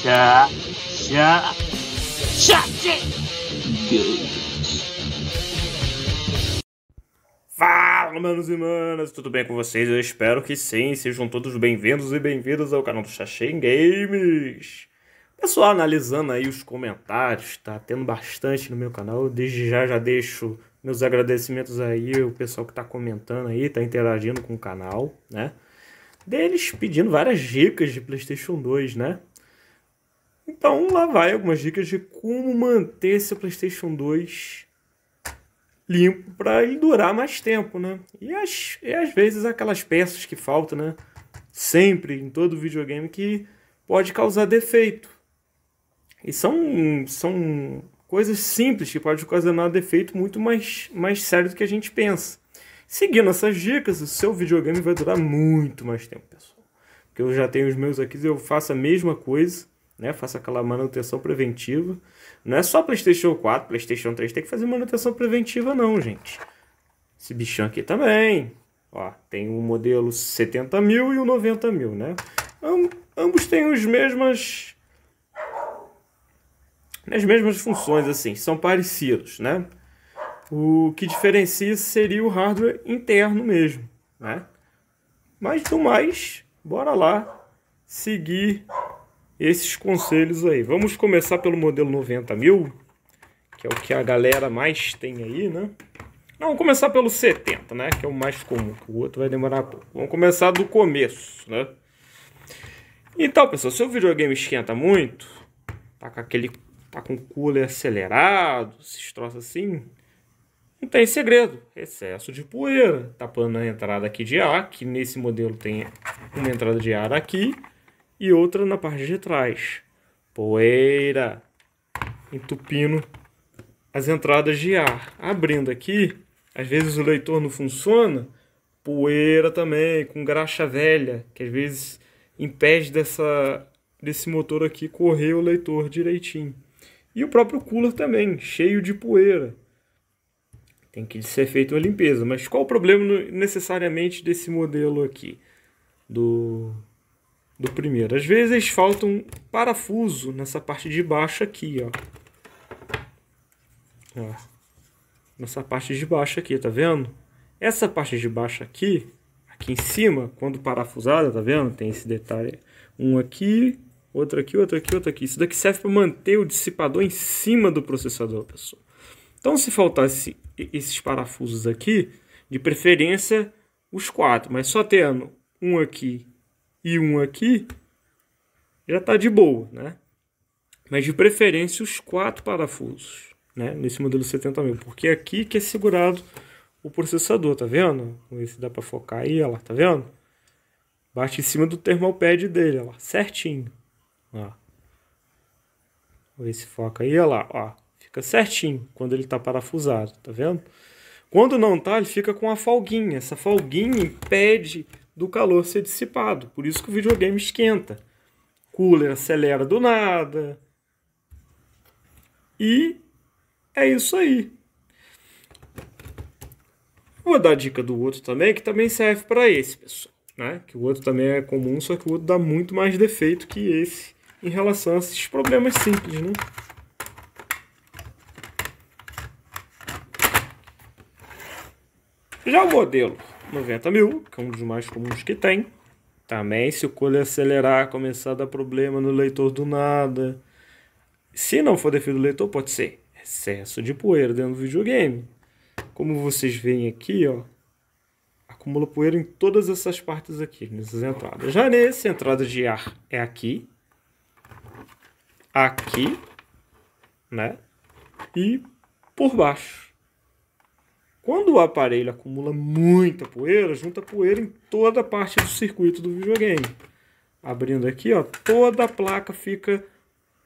chá, chá, chá de Fala, manos e manas, tudo bem com vocês? Eu espero que sim, sejam todos bem-vindos e bem-vindas ao canal do Chachen Games. Pessoal, analisando aí os comentários, tá tendo bastante no meu canal, desde já já deixo meus agradecimentos aí, o pessoal que tá comentando aí, tá interagindo com o canal, né? Deles pedindo várias dicas de PlayStation 2, né? Então, lá vai algumas dicas de como manter seu PlayStation 2 limpo para ele durar mais tempo, né? E, as, e às vezes aquelas peças que faltam, né? Sempre em todo videogame que pode causar defeito. E são, são coisas simples que podem causar defeito muito mais, mais sério do que a gente pensa. Seguindo essas dicas, o seu videogame vai durar muito mais tempo, pessoal. Porque eu já tenho os meus aqui, e eu faço a mesma coisa né? Faça aquela manutenção preventiva. Não é só PlayStation 4, PlayStation 3 tem que fazer manutenção preventiva não, gente. Esse bichão aqui também. Ó, tem o um modelo 70 mil e o um 90 mil, né? Am ambos têm os mesmas as mesmas funções assim, são parecidos, né? O que diferencia seria o hardware interno mesmo, né? Mas do mais, bora lá seguir esses conselhos aí. Vamos começar pelo modelo 90 mil, que é o que a galera mais tem aí, né? Não, vamos começar pelo 70, né? Que é o mais comum, que o outro vai demorar pouco. Vamos começar do começo, né? Então, pessoal, se o videogame esquenta muito, tá com aquele. tá com o cooler acelerado, esses troços assim. Não tem segredo. Excesso de poeira. Tapando a entrada aqui de ar, que nesse modelo tem uma entrada de ar aqui e outra na parte de trás. Poeira entupindo as entradas de ar. Abrindo aqui, às vezes o leitor não funciona, poeira também, com graxa velha, que às vezes impede dessa, desse motor aqui correr o leitor direitinho. E o próprio cooler também, cheio de poeira. Tem que ser feita uma limpeza. Mas qual o problema necessariamente desse modelo aqui? Do do primeiro. Às vezes falta um parafuso nessa parte de baixo aqui, ó. ó. Nessa parte de baixo aqui, tá vendo? Essa parte de baixo aqui, aqui em cima, quando parafusada, tá vendo? Tem esse detalhe. Um aqui, outro aqui, outro aqui, outro aqui. Isso daqui serve para manter o dissipador em cima do processador, pessoal. Então, se faltasse esses parafusos aqui, de preferência os quatro, mas só tendo um aqui e um aqui, já está de boa, né? Mas de preferência os quatro parafusos, né? Nesse modelo 70 mil, porque é aqui que é segurado o processador, tá vendo? Vamos ver se dá para focar aí, olha lá, tá vendo? Bate em cima do pad dele, lá, certinho. Ó. Vamos ver se foca aí, olha lá, ó. Fica certinho quando ele tá parafusado, tá vendo? Quando não tá, ele fica com a folguinha. Essa folguinha impede do calor ser dissipado. Por isso que o videogame esquenta. Cooler acelera do nada. E é isso aí. Vou dar a dica do outro também, que também serve para esse, pessoal. Né? Que o outro também é comum, só que o outro dá muito mais defeito que esse em relação a esses problemas simples, né? Já o modelo 90 mil, que é um dos mais comuns que tem. Também se o cooler acelerar, começar a dar problema no leitor do nada. Se não for definido o leitor, pode ser excesso de poeira dentro do videogame. Como vocês veem aqui, ó, acumula poeira em todas essas partes aqui, nessas entradas. Já nesse, a entrada de ar é aqui, aqui, né, e por baixo. Quando o aparelho acumula muita poeira, junta poeira em toda a parte do circuito do videogame. Abrindo aqui, ó, toda a placa fica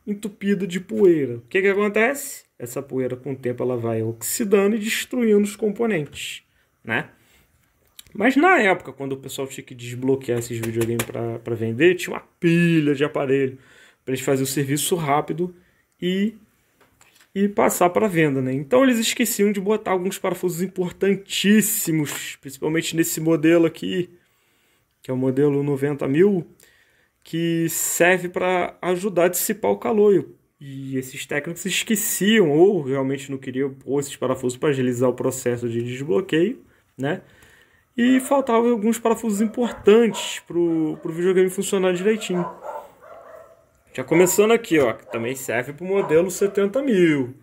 entupida de poeira. O que, que acontece? Essa poeira, com o tempo, ela vai oxidando e destruindo os componentes, né? Mas na época, quando o pessoal tinha que desbloquear esses videogames para vender, tinha uma pilha de aparelho para eles fazerem o serviço rápido e e passar para venda, né? Então eles esqueciam de botar alguns parafusos importantíssimos, principalmente nesse modelo aqui, que é o modelo 90.000, mil, que serve para ajudar a dissipar o calor. E esses técnicos esqueciam ou realmente não queriam pôr esses parafusos para agilizar o processo de desbloqueio, né? E faltavam alguns parafusos importantes para o videogame funcionar direitinho. Já começando aqui, ó, que também serve para o modelo 70 mil.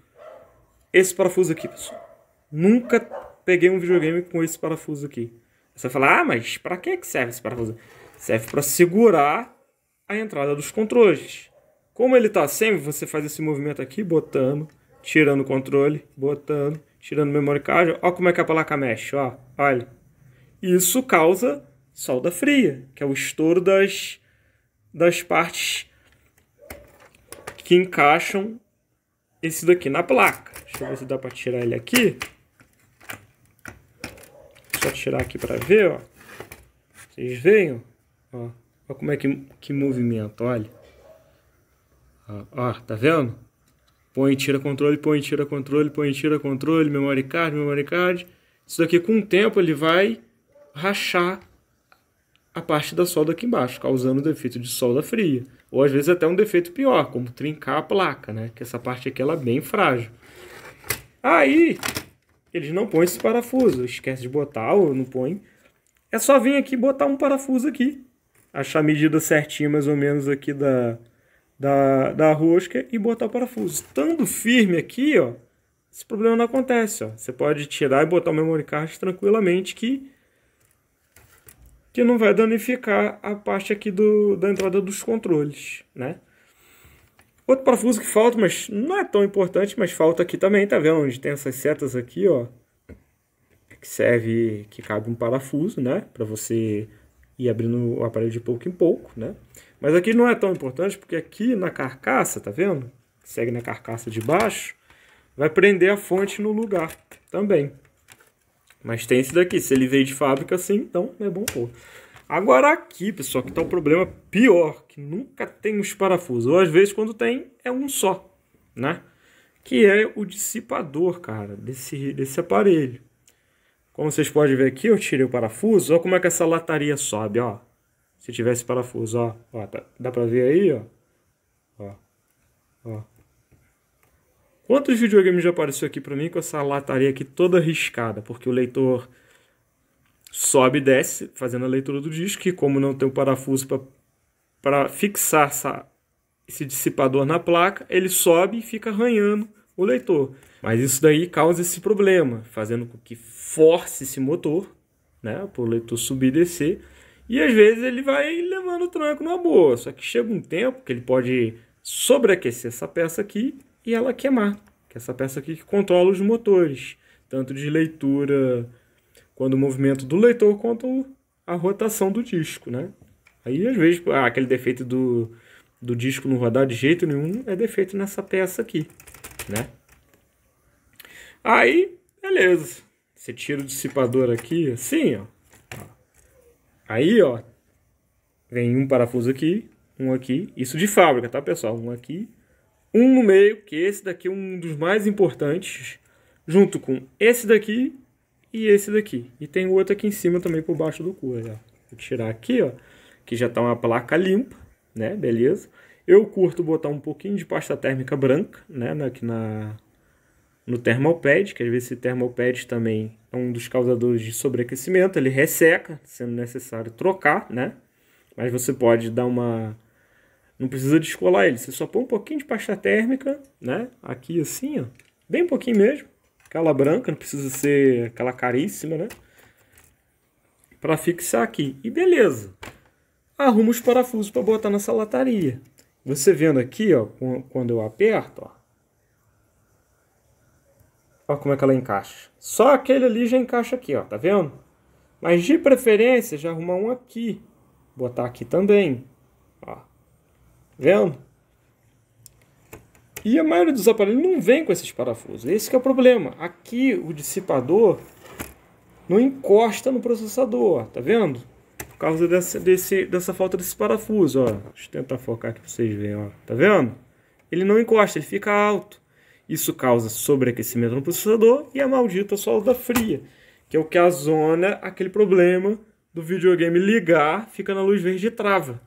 Esse parafuso aqui, pessoal. Nunca peguei um videogame com esse parafuso aqui. Você vai falar, ah, mas para que serve esse parafuso? Serve para segurar a entrada dos controles. Como ele está sem, você faz esse movimento aqui, botando, tirando o controle, botando, tirando o memory card. Olha como é que a placa mexe, ó. Olha. Isso causa solda fria, que é o estouro das, das partes que encaixam esse daqui na placa. Deixa eu ver se dá para tirar ele aqui. Só tirar aqui para ver, ó. Vocês veem, ó. ó como é que, que movimento, olha. Ó, ó, tá vendo? Põe, tira controle, põe, tira controle, põe, tira controle, memory card, memory card. Isso daqui com o tempo ele vai rachar a parte da solda aqui embaixo, causando defeito de solda fria. Ou às vezes até um defeito pior, como trincar a placa, né? Que essa parte aqui ela é bem frágil. Aí, eles não põem esse parafuso. Esquece de botar ou não põe. É só vir aqui e botar um parafuso aqui. Achar a medida certinha mais ou menos aqui da, da, da rosca e botar o parafuso. Estando firme aqui, ó, esse problema não acontece. Ó. Você pode tirar e botar o memory card tranquilamente que que não vai danificar a parte aqui do, da entrada dos controles, né? Outro parafuso que falta, mas não é tão importante, mas falta aqui também, tá vendo? Onde tem essas setas aqui, ó, que serve, que cabe um parafuso, né? Para você ir abrindo o aparelho de pouco em pouco, né? Mas aqui não é tão importante, porque aqui na carcaça, tá vendo? Segue na carcaça de baixo, vai prender a fonte no lugar também. Mas tem esse daqui. Se ele veio de fábrica assim, então é bom pôr. Agora aqui, pessoal, que tá o um problema pior, que nunca tem os parafusos. Ou às vezes quando tem, é um só, né? Que é o dissipador, cara, desse, desse aparelho. Como vocês podem ver aqui, eu tirei o parafuso. Olha como é que essa lataria sobe, ó. Se tivesse parafuso, ó. ó tá, dá pra ver aí, ó. Ó. Ó. Quantos videogames já apareceu aqui para mim com essa lataria aqui toda riscada? Porque o leitor sobe e desce fazendo a leitura do disco e como não tem o um parafuso para fixar essa, esse dissipador na placa, ele sobe e fica arranhando o leitor. Mas isso daí causa esse problema, fazendo com que force esse motor, né, para o leitor subir e descer. E às vezes ele vai levando o tranco numa boa. Só que chega um tempo que ele pode sobreaquecer essa peça aqui e ela queimar, que é essa peça aqui que controla os motores, tanto de leitura, quando o movimento do leitor, quanto a rotação do disco, né? Aí às vezes ah, aquele defeito do, do disco não rodar de jeito nenhum é defeito nessa peça aqui, né? Aí, beleza. Você tira o dissipador aqui, assim, ó. Aí, ó, vem um parafuso aqui, um aqui, isso de fábrica, tá, pessoal? Um aqui um no meio, que esse daqui é um dos mais importantes, junto com esse daqui e esse daqui. E tem outro aqui em cima também por baixo do curso. Vou tirar aqui, ó, que já está uma placa limpa, né? Beleza. Eu curto botar um pouquinho de pasta térmica branca, né, aqui na, no termopad, que às vezes esse termopad também é um dos causadores de sobreaquecimento, ele resseca, sendo necessário trocar, né? Mas você pode dar uma não precisa descolar ele, você só põe um pouquinho de pasta térmica, né? Aqui assim, ó. Bem pouquinho mesmo. Aquela branca, não precisa ser aquela caríssima, né? Para fixar aqui. E beleza. Arruma os parafusos para botar nessa lataria. Você vendo aqui, ó, quando eu aperto, ó. Olha como é que ela encaixa. Só aquele ali já encaixa aqui, ó, tá vendo? Mas de preferência, já arrumar um aqui. Botar aqui também, ó. Vendo? E a maioria dos aparelhos não vem com esses parafusos. Esse é o problema. Aqui o dissipador não encosta no processador, ó. tá vendo? Por causa dessa, desse, dessa falta desse parafuso, ó. Deixa eu tentar focar aqui pra vocês verem, ó. Tá vendo? Ele não encosta, ele fica alto. Isso causa sobreaquecimento no processador e a maldita solda fria, que é o que a zona aquele problema do videogame ligar, fica na luz verde e trava.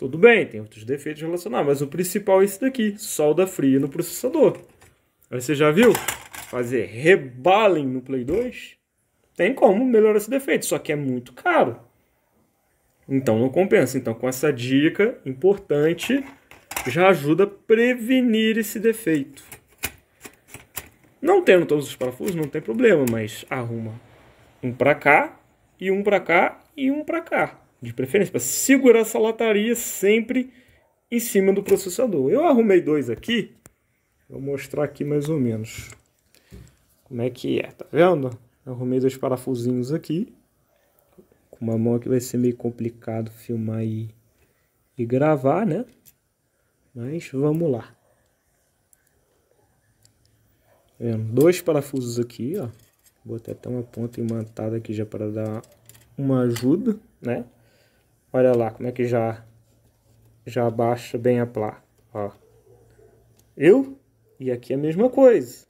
Tudo bem, tem outros defeitos relacionados, mas o principal é esse daqui, solda fria no processador. Aí você já viu? Fazer rebalem no Play 2? Tem como melhorar esse defeito, só que é muito caro. Então não compensa. Então com essa dica importante, já ajuda a prevenir esse defeito. Não tendo todos os parafusos, não tem problema, mas arruma um para cá e um para cá e um para cá de preferência, para segurar essa lataria sempre em cima do processador. Eu arrumei dois aqui, vou mostrar aqui mais ou menos como é que é, tá vendo? Eu arrumei dois parafusinhos aqui, com uma mão que vai ser meio complicado filmar e, e gravar, né? Mas vamos lá. Tá vendo? Dois parafusos aqui, ó. Botei até uma ponta imantada aqui já para dar uma ajuda, né? Olha lá como é que já já abaixa bem a placa, ó. E aqui a mesma coisa.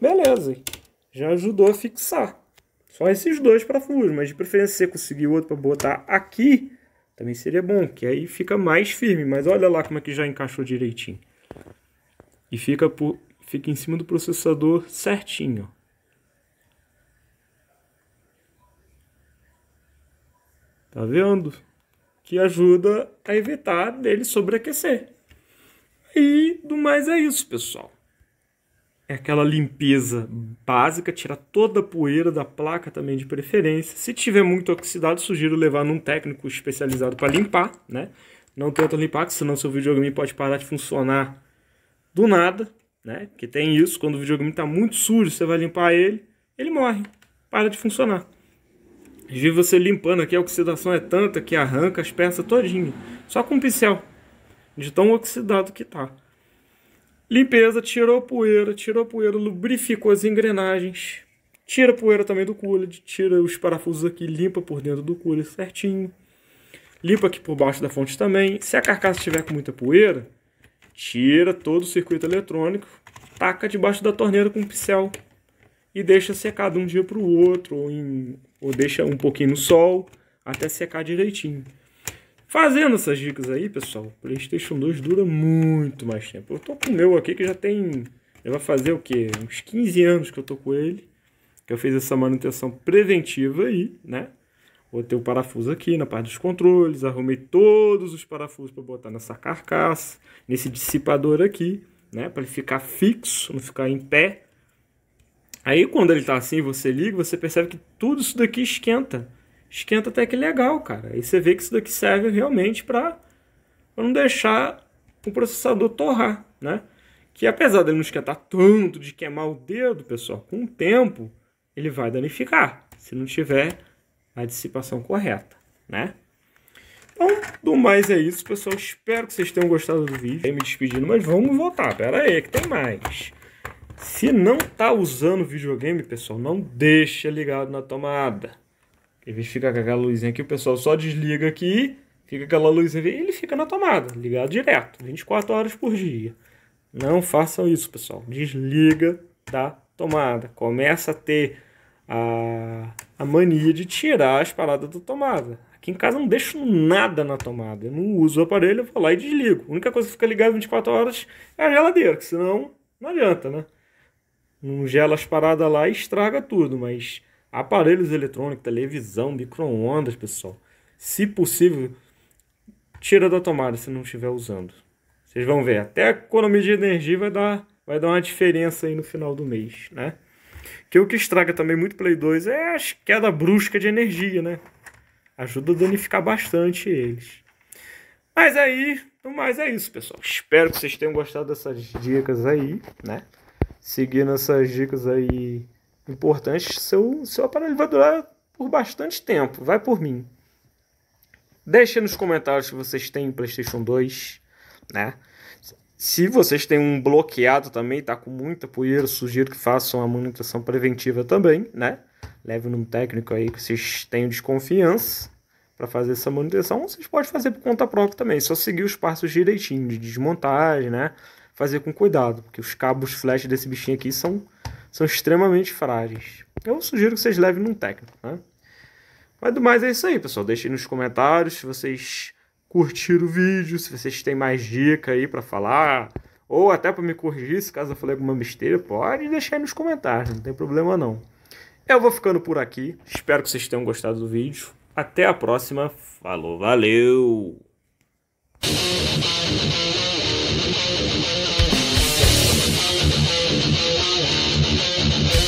Beleza, já ajudou a fixar. Só esses dois parafusos, mas de preferência você conseguir outro para botar aqui, também seria bom, que aí fica mais firme. Mas olha lá como é que já encaixou direitinho. E fica, por, fica em cima do processador certinho, Tá vendo? Que ajuda a evitar dele sobreaquecer. E do mais é isso, pessoal. É aquela limpeza básica, tirar toda a poeira da placa também de preferência. Se tiver muito oxidado, sugiro levar num técnico especializado para limpar, né? Não tenta limpar, senão seu videogame pode parar de funcionar do nada, né? porque tem isso, quando o videogame está muito sujo, você vai limpar ele, ele morre, para de funcionar vi você limpando aqui, a oxidação é tanta que arranca as peças todinha, só com um pincel, de tão oxidado que tá. Limpeza, tirou a poeira, tirou a poeira, lubrificou as engrenagens, tira poeira também do cooler, tira os parafusos aqui, limpa por dentro do cooler certinho, limpa aqui por baixo da fonte também. Se a carcaça estiver com muita poeira, tira todo o circuito eletrônico, taca debaixo da torneira com um pincel e deixa secado um dia para o outro ou em ou deixa um pouquinho no sol até secar direitinho. Fazendo essas dicas aí, pessoal, o PlayStation 2 dura muito mais tempo. Eu tô com o meu aqui que já tem. Vai fazer o que Uns 15 anos que eu tô com ele. Que eu fiz essa manutenção preventiva aí, né? Botei o parafuso aqui na parte dos controles, arrumei todos os parafusos para botar nessa carcaça, nesse dissipador aqui, né? Para ele ficar fixo, não ficar em pé Aí quando ele tá assim, você liga, você percebe que tudo isso daqui esquenta. Esquenta até que legal, cara. Aí você vê que isso daqui serve realmente para não deixar o processador torrar, né? Que apesar dele não esquentar tanto, de queimar o dedo, pessoal, com o tempo ele vai danificar, se não tiver a dissipação correta, né? Então, do mais é isso, pessoal. Espero que vocês tenham gostado do vídeo. Eu me despedindo, mas vamos voltar. Pera aí, que tem mais. Se não tá usando videogame, pessoal, não deixa ligado na tomada. Ele fica com aquela luzinha aqui, o pessoal só desliga aqui, fica aquela luzinha e ele fica na tomada, ligado direto, 24 horas por dia. Não façam isso, pessoal. Desliga da tomada. Começa a ter a, a mania de tirar as paradas da tomada. Aqui em casa eu não deixo nada na tomada. Eu não uso o aparelho, eu vou lá e desligo. A única coisa que fica ligada 24 horas é a geladeira, que senão não adianta, né? não gela as paradas lá e estraga tudo, mas aparelhos eletrônicos, televisão, micro-ondas, pessoal. Se possível, tira da tomada se não estiver usando. Vocês vão ver, até a economia de energia vai dar, vai dar uma diferença aí no final do mês, né? Que o que estraga também muito Play 2 é a queda brusca de energia, né? Ajuda a danificar bastante eles. Mas aí, é no mais é isso, pessoal. Espero que vocês tenham gostado dessas dicas aí, né? seguindo essas dicas aí importantes, seu, seu aparelho vai durar por bastante tempo. Vai por mim. Deixe nos comentários se vocês têm PlayStation 2, né? Se vocês têm um bloqueado também, tá com muita poeira, sugiro que façam a manutenção preventiva também, né? Leve num técnico aí que vocês tenham desconfiança para fazer essa manutenção. Vocês podem fazer por conta própria também, só seguir os passos direitinho de desmontagem, né? fazer com cuidado, porque os cabos flash desse bichinho aqui são, são extremamente frágeis. Eu sugiro que vocês levem num técnico, né? Mas do mais é isso aí, pessoal. Deixem nos comentários se vocês curtiram o vídeo, se vocês têm mais dica aí para falar, ou até para me corrigir, se caso eu falei alguma besteira, pode deixar aí nos comentários, não tem problema não. Eu vou ficando por aqui. Espero que vocês tenham gostado do vídeo. Até a próxima. Falou, valeu! I'm gonna go to the hospital.